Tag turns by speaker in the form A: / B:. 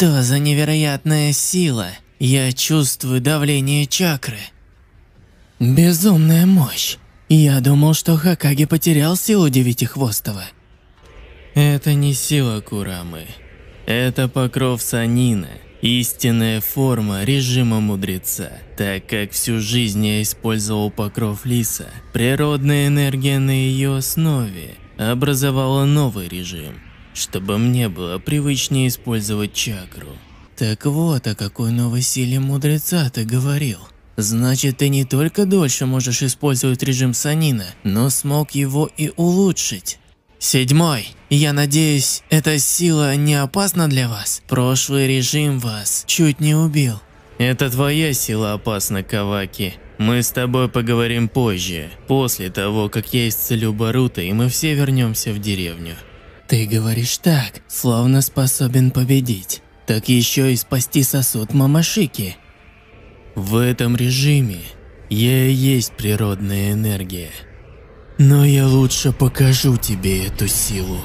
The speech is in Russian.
A: Что за невероятная сила? Я чувствую давление чакры. Безумная мощь. Я думал, что Хакаги потерял силу Девятихвостого. Это не сила Курамы. Это покров Санина. Истинная форма режима мудреца. Так как всю жизнь я использовал покров лиса, природная энергия на ее основе образовала новый режим – чтобы мне было привычнее использовать чакру. Так вот о какой новой силе мудреца ты говорил. Значит, ты не только дольше можешь использовать режим Санина, но смог его и улучшить. Седьмой. Я надеюсь, эта сила не опасна для вас? Прошлый режим вас чуть не убил. Это твоя сила опасна, Каваки. Мы с тобой поговорим позже, после того, как я исцелю Барута и мы все вернемся в деревню. Ты говоришь так, словно способен победить, так еще и спасти сосуд Мамашики. В этом режиме я и есть природная энергия. Но я лучше покажу тебе эту силу.